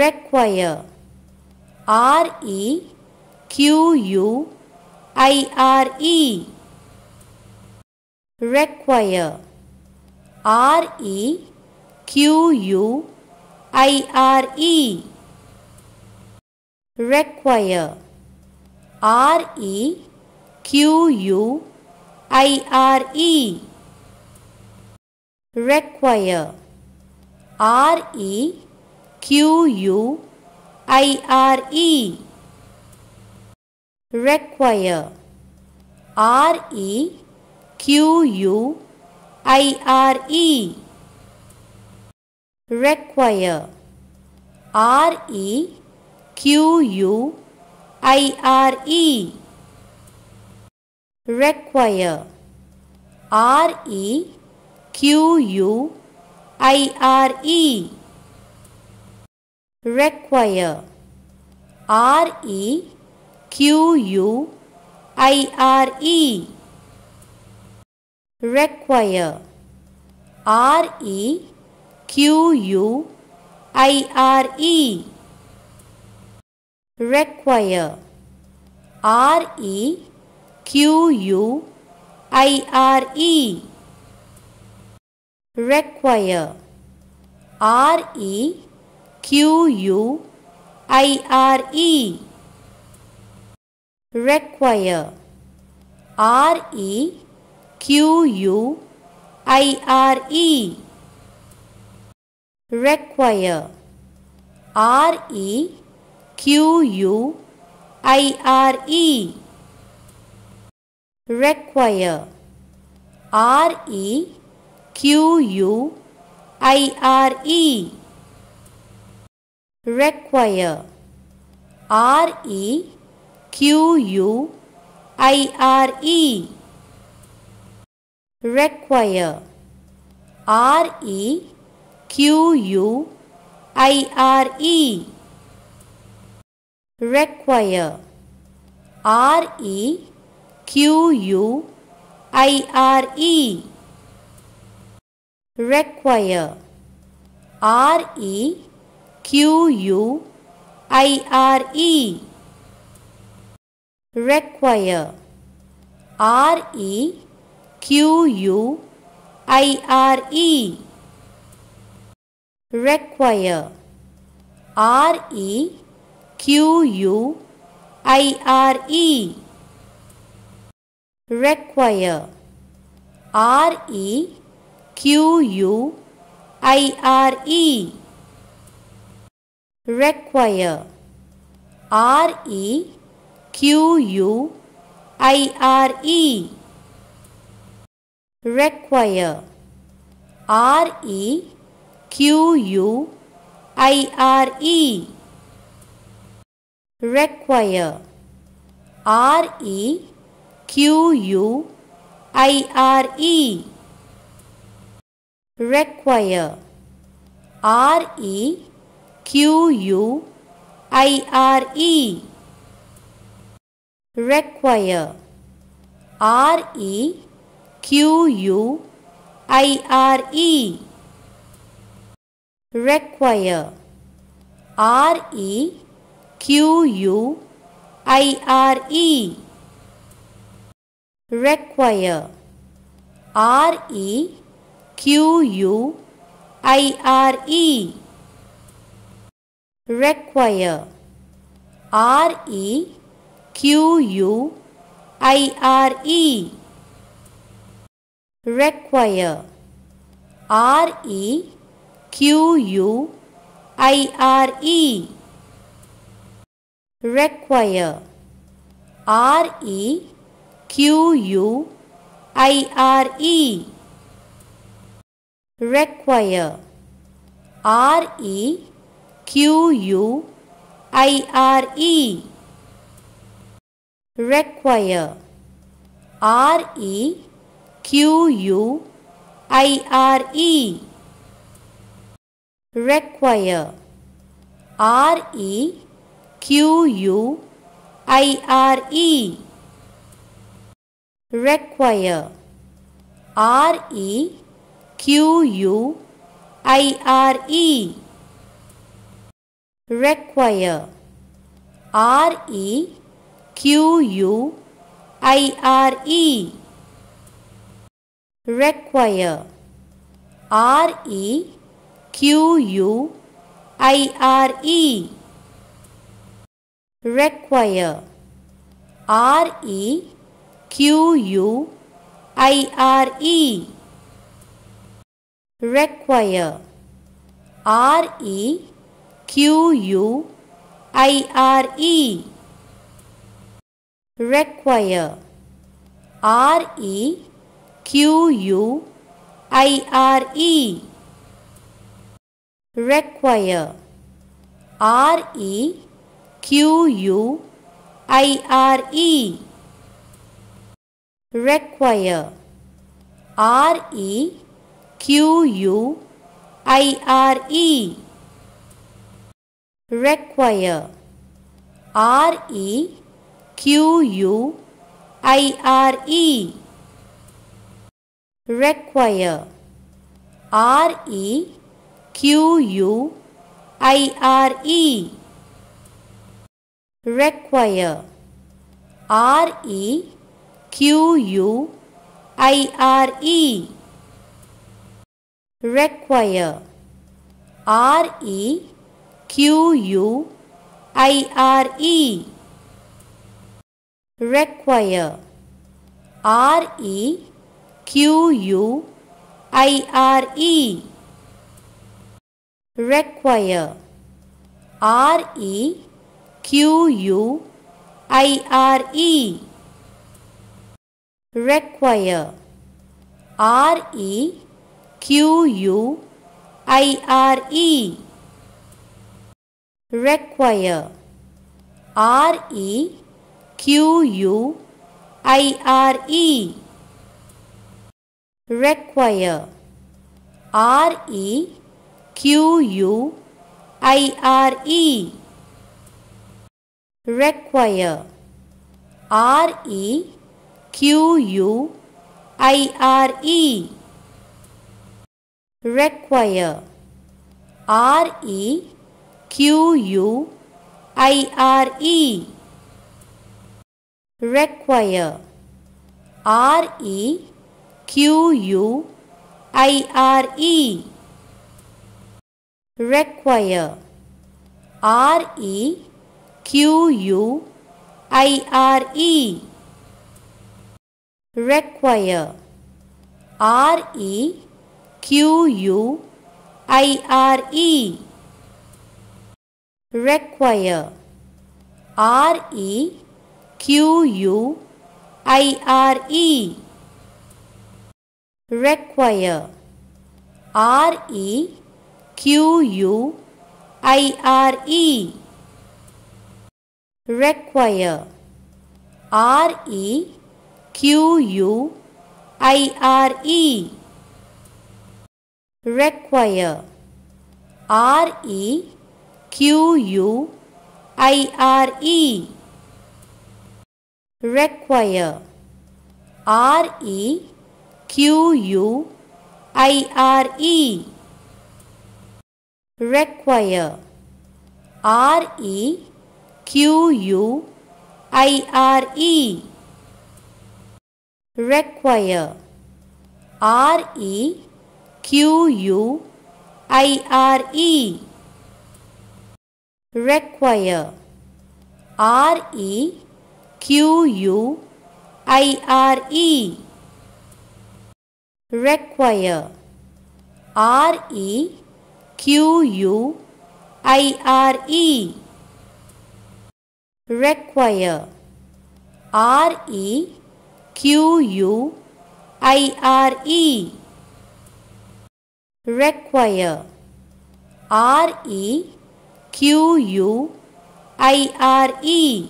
require R E Q U I R E require R E Q U I R E require R E Q U I R E require R E Q U I R E. Require. R E Q U I R E. Require. R E Q U I R E. Require. R E Q U I R E require R E Q U I R E require R E Q U I R E require R E Q U I R E require R E Q U I R E. Require. R E Q U I R E. Require. R E Q U I R E. Require. R E Q U I R E. Require R E Q U I R E Require R E Q U I R E Require R E Q U I R E Require R E Q U I R E. Require. R E Q U I R E. Require. R E Q U I R E. Require. R E Q U I R E. Require R E Q U I R E Require R E Q U I R E Require R E Q U I R E Require R E Q U I R E. Require. R E Q U I R E. Require. R E Q U I R E. Require. R E Q U I R E require R E Q U I R E require R E Q U I R E require R E Q U I R E require R E Q U I R E. Require. R E Q U I R E. Require. R E Q U I R E. Require. R E Q U I R E. Require R E Q U I R E Require R E Q U I R E Require R E Q U I R E Require R E Q U I R E. Require. R E Q U I R E. Require. R E Q U I R E. Require. R E Q U I R E require R E Q U I R E require R E Q U I R E require R E Q U I R E require R E Q U I R E. Require. R E Q U I R E. Require. R E Q U I R E. Require. R E Q U I R E require R E Q U I R E require R E Q U I R E require R E Q U I R E require R E Q U I R E. Require. R E Q U I R E. Require. R E Q U I R E. Require. R E Q U I R E require R E Q U I R E require R E Q U I R E require R E Q U I R E require R E Q U I R E. Require. R E Q U I R E. Require. R E Q U I R E. Require. R E Q U I R E require R E Q U I R E require R E Q U I R E require R E Q U I R E require R E Q U I R E.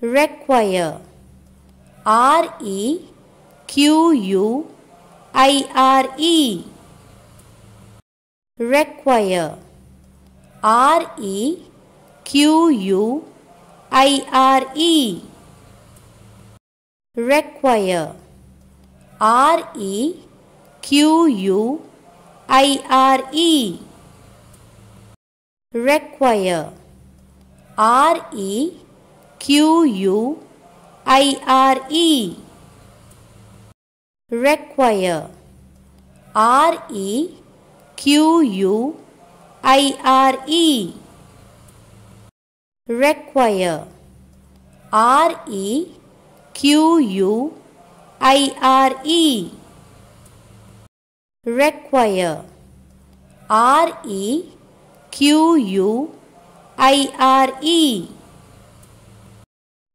Require. R E Q U I R E. Require. R E Q U I R E. Require. R E Q U I R E. Require R E Q U I R E Require R E Q U I R E Require R E Q U I R E Require R E Q U I R E.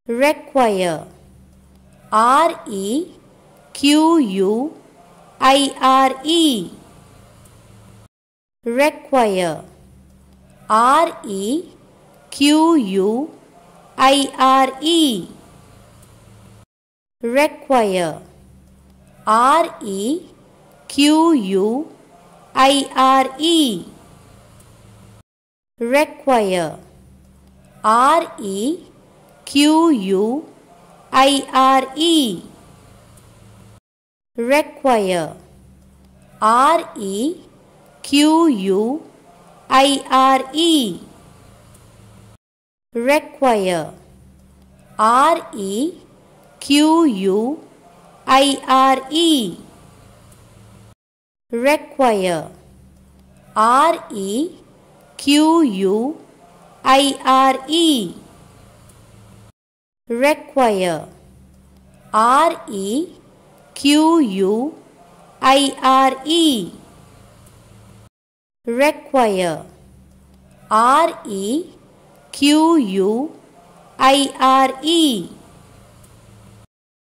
Require. R E Q U I R E. Require. R E Q U I R E. Require. R E Q U I R E. Require R E Q U I R E Require R E Q U I R E Require R E Q U I R E Require R E Q U I R E. Require. R E Q U I R E. Require. R E Q U I R E.